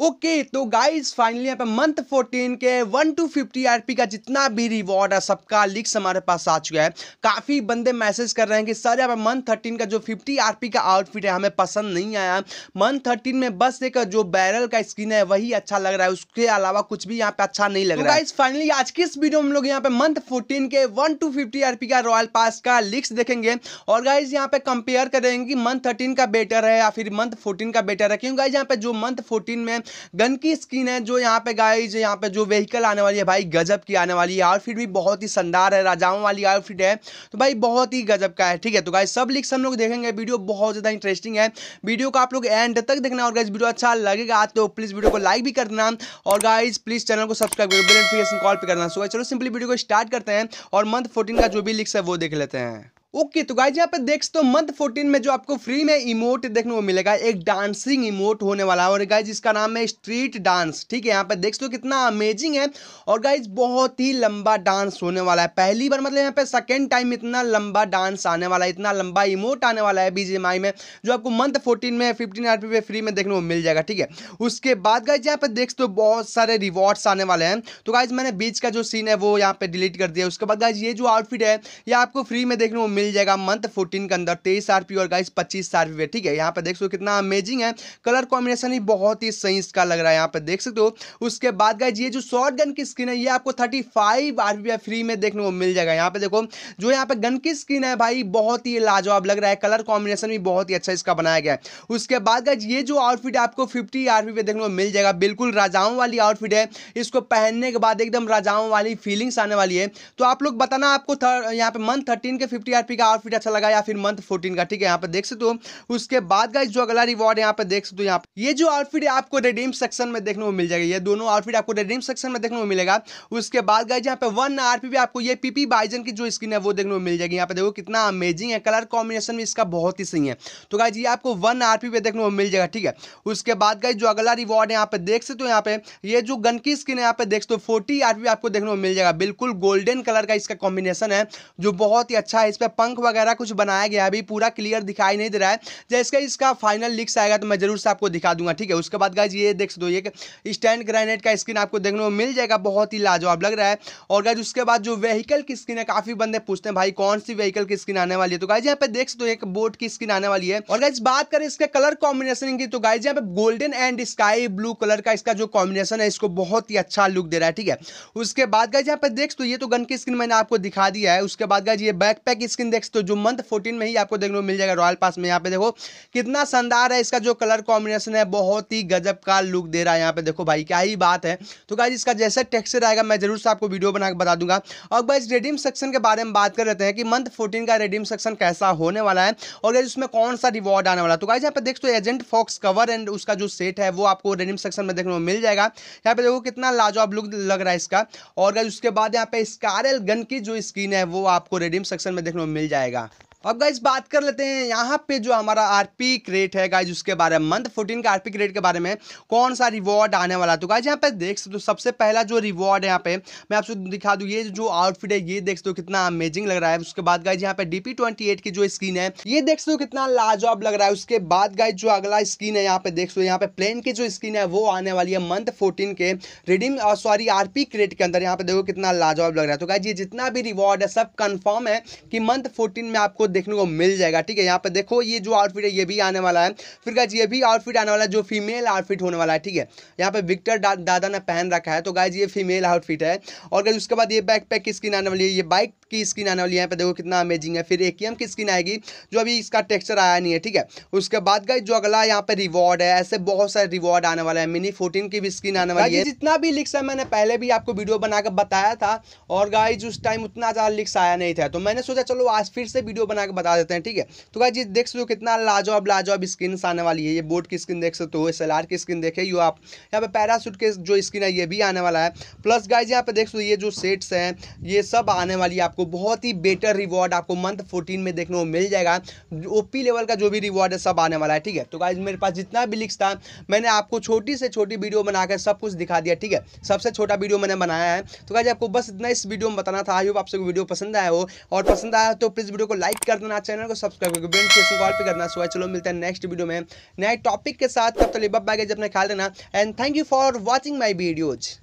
okay okay, तो guys finally यहाँ पे मंथ 14 के 1 टू 50 आरपी का जितना भी रिवॉर्ड है सबका लिंक्स हमारे पास आ चुका है काफ़ी बंदे मैसेज कर रहे हैं कि सर यहाँ पे मंथ 13 का जो 50 आरपी का आउटफिट है हमें पसंद नहीं आया मंथ 13 में बस एक जो बैरल का स्किन है वही अच्छा लग रहा है उसके अलावा कुछ भी यहाँ पे अच्छा नहीं लग तो रहा है फाइनली आज की इस वीडियो में हम लोग यहाँ पे मंथ फोर्टीन के वन टू फिफ्टी आर का रॉयल पास का लिक्स देखेंगे और गाइज यहाँ पे कंपेयर करेंगे कि मंथ थर्टीन का बेटर है या फिर मंथ फोर्टीन का बेटर है क्योंकि गाइज यहाँ पे जो मंथ फोर्टीन में गन की स्किन है जो यहाँ पे गाइज यहाँ पे जो व्हीकल आने वाली है भाई गजब की आने वाली है आउटफिट भी बहुत ही शानदार है राजाओं वाली आउटफिट है तो भाई बहुत ही गजब का है ठीक है तो गाइज सब लिक्स हम लोग देखेंगे वीडियो बहुत ज़्यादा इंटरेस्टिंग है वीडियो को आप लोग एंड तक देखना और गाइज वीडियो अच्छा लगेगा तो प्लीज़ वीडियो को लाइक भी कर देना और गाइज प्लीज़ चैनल को सब्सक्राइब करो नोटिफिकेशन कॉल पर करना सो चलो सिंपली वीडियो को स्टार्ट करते हैं और मंथ फोर्टीन का जो भी लिक्स है वो देख लेते हैं ओके तो गाइज यहाँ पे देख सकते हो मंथ फोर्टीन में जो आपको फ्री में इमोट देखने को मिलेगा एक डांसिंग इमोट होने वाला है और गाइज इसका नाम है स्ट्रीट डांस ठीक है यहाँ पे देख सकते हो कितना अमेजिंग है और गाइज बहुत ही लंबा डांस होने वाला है पहली बार मतलब यहाँ पे सेकेंड टाइम इतना लंबा डांस आने वाला है इतना लंबा इमोट आने वाला है बीजेएमआई में जो आपको मंथ फोर्टीन में फिफ्टीन आर पे फ्री में देखने को मिल जाएगा ठीक है उसके बाद गाइज यहाँ पे देख सकते हो बहुत सारे रिवॉर्ड्स आने वाले हैं तो गाइज मैंने बीच का जो सीन है वो यहाँ पे डिलीट कर दिया उसके बाद गाइज ये जो आउटफिट है ये आपको फ्री में देखने को मिल जाएगा मंथ फोर्टीन के अंदर तेईस आर और गाइस पच्चीस आर पी ठीक है यहाँ पर देख सकते हो कितना अमेजिंग है कलर कॉम्बिनेशन ही बहुत ही सही इसका लग रहा है यहाँ पर देख सकते हो उसके बाद गाइज ये जो शॉर्ट गन की स्क्रीन है ये आपको थर्टी फाइव फ्री में देखने को मिल जाएगा यहाँ पे देखो जो यहाँ पे गन की स्क्रीन है भाई बहुत ही लाजवाब लग रहा है कलर कॉम्बिनेशन भी बहुत ही अच्छा इसका बनाया गया है उसके बाद गाइज ये जो आउटफिट है आपको फिफ्टी आर पे देखने को मिल जाएगा बिल्कुल राजाओं वाली आउटफिट है इसको पहनने के बाद एकदम राजाओं वाली फीलिंग्स आने वाली है तो आप लोग बताना आपको यहाँ पे मंथ थर्टीन के फिफ्टी आर वीआईपी का आउटफिट अच्छा लगा या फिर मंथ फोर्टीन का ठीक है यहाँ पे देख सकते हो उसके बाद का जो अगला रिवॉर्ड यहाँ पे देख सकते हो यहाँ ये जो आउटफिट है आपको रेडीम सेक्शन में देखने को मिल जाएगा ये दोनों आउटफिट आपको रेडीम सेक्शन में देखने को मिलेगा उसके बाद गाइज यहाँ पे वन आर पे आपको ये पीपी बाइजन की जो स्क्रीन है वो देखने को मिल जाएगी यहाँ पे देखो कितना अमेजिंग है कलर कॉम्बिनेशन भी इसका बहुत ही सही है तो गाइज ये आपको वन आर पे देखने को मिल जाएगा ठीक है उसके बाद गाइज जो अगला रिवॉर्ड यहाँ पे देख सकते हो यहाँ पे ये जो गन की स्क्रीन है यहाँ पे देख सकते हो फोर्टी आरपी आपको देखने को मिल जाएगा बिल्कुल गोल्डन कलर का इसका कॉम्बिनेशन है जो बहुत ही अच्छा है इस पर पंख वगैरह कुछ बनाया गया अभी पूरा क्लियर दिखाई नहीं दे रहा है जैसे इसका फाइनल लिक्स आएगा तो मैं जरूर से आपको दिखा दूंगा ठीक है उसके बाद गाइज ये देख दो ये स्टैंड ग्रेनेट का स्क्रीन आपको देखने को मिल जाएगा बहुत ही लाजवाब लग रहा है और गाइज उसके बाद जो व्हीकल की स्क्रीन है काफी बंदे पूछते हैं भाई कौन सी व्हीकल की स्क्रीन आने वाली है तो गाइज यहाँ पे देख सकते हो एक बोट की स्क्रीन आने वाली है और गाइज बात करें इसके कलर कॉम्बिनेशन की तो गाइज यहाँ पे golden and sky blue colour का इसका जो कॉम्बिनेशन है इसको बहुत ही अच्छा लुक दे रहा है ठीक है उसके बाद गाइज यहाँ पे देख दो ये तो गन की स्क्रीन मैंने आपको दिखा दिया है उसके बाद गाइज ये बैक पैक स्क्रीन इंडेक्स तो जो मंथ फोर्टीन में ही आपको देखने को मिल जाएगा रॉयल पास में यहाँ पे देखो कितना शानदार है इसका जो कलर कॉम्बिनेशन है बहुत ही गजब का लुक दे रहा है यहाँ पे देखो भाई क्या ही बात है तो गाइज इसका जैसा टेक्सचर आएगा मैं जरूर से आपको वीडियो बना बता दूंगा और गाइज रेडीम सेक्शन के बारे में बात कर लेते हैं कि मंथ फोर्टीन का रेडीम सेक्शन कैसा होने वाला है और गाइज उसमें कौन सा रिवॉर्ड आने वाला तो गाइज यहाँ पे देख तो एजेंट फॉक्स कवर एंड उसका जो सेट है वो आपको रेडीम सेक्शन में देखने को मिल जाएगा यहाँ पे देखो कितना लाजवाब लुक लग रहा है इसका और गाइज उसके बाद यहाँ पे स्कारल गन की जो स्क्रीन है वो आपको रेडीम सेक्शन में देखने को मिल जाएगा अब गाइज बात कर लेते हैं यहाँ पे जो हमारा आरपी क्रेट है गाइज उसके बारे में मंथ फोर्टीन का आरपी क्रेट के बारे में कौन सा रिवॉर्ड आने वाला तो गाइज यहाँ पे देख सकते हो सबसे पहला जो रिवॉर्ड है यहाँ पे मैं आपको दिखा दूँ ये जो आउटफिट है ये देख सकते हो कितना अमेजिंग लग रहा है उसके बाद गाइज यहाँ पे एट की जो स्क्रीन है ये देख सकते हो कितना लाजवाब लग रहा है उसके बाद गाइज जो अगला स्क्रीन है यहाँ पे देख सकते हो यहाँ पे प्लेन की जो स्क्रीन है वो आने वाली है मंथ फोर्टीन के रिडीम सॉरी आरपी क्रेट के अंदर यहाँ पे देखो कितना लाजवाब लग रहा है तो गाइज ये जितना भी रिवॉर्ड है सब कन्फर्म है कि मंथ फोर्टीन में आपको देखने को मिल जाएगा ठीक है यहाँ पर देखो ये जो आउटफिट है ये भी आने वाला है फिर गाइज ये भी आउटफिट आने वाला है जो फीमेल आउटफिट होने वाला है ठीक है यहाँ पर विक्टर दादा ने पहन रखा है तो गाइज ये फीमेल आउटफिट है और गाइज उसके बाद ये बैक पैक की स्किन आने वाली है ये बाइक की स्क्रीन आने वाली है यहाँ पर देखो कितना अमेजिंग है फिर ए की स्क्रीन आएगी जो अभी इसका टेक्स्चर आया नहीं है ठीक है उसके बाद गाइज जो अगला यहाँ पर रिवॉर्ड है ऐसे बहुत सारे रिवॉर्ड आने वाला है मिनी फोर्टीन की भी स्क्रीन आने वाली है जितना भी लिख्स है मैंने पहले भी आपको वीडियो बनाकर बताया था और गाइज उस टाइम उतना ज़्यादा लिख्स आया नहीं था तो मैंने सोचा चलो आज फिर से वीडियो बना बना के बता देते हैं ठीक है तो गाइज ये देख सकते हो कितना लाजवाब लाजवाब स्क्रीन आने वाली है ये बोर्ड की स्क्रीन देख सकते हो एस की स्क्रीन देखे यू आप यहाँ पे पैरासूट के जो स्क्रीन है ये भी आने वाला है प्लस गाइज यहाँ पे देख सकते हो ये जो सेट्स हैं ये सब आने वाली है आपको बहुत ही बेटर रिवॉर्ड आपको मंथ फोर्टीन में देखने को मिल जाएगा ओपी लेवल का जो भी रिवॉर्ड है सब आने वाला है ठीक है तो गाइज मेरे पास जितना भी लिख्स था मैंने आपको छोटी से छोटी वीडियो बनाकर सब कुछ दिखा दिया ठीक है सबसे छोटा वीडियो मैंने बनाया है तो गाइज आपको बस इतना इस वीडियो में बताना था आई होप आपसे वीडियो पसंद आया हो और पसंद आया तो प्लीज़ वीडियो को लाइक कर देना चैनल को सब्सक्राइब करके बेल कॉल पर करना सुबह चलो मिलते हैं नेक्स्ट वीडियो में नए टॉपिक के साथ तब तो लिबा बैगेज अपना ख्याल रखना and thank you for watching my videos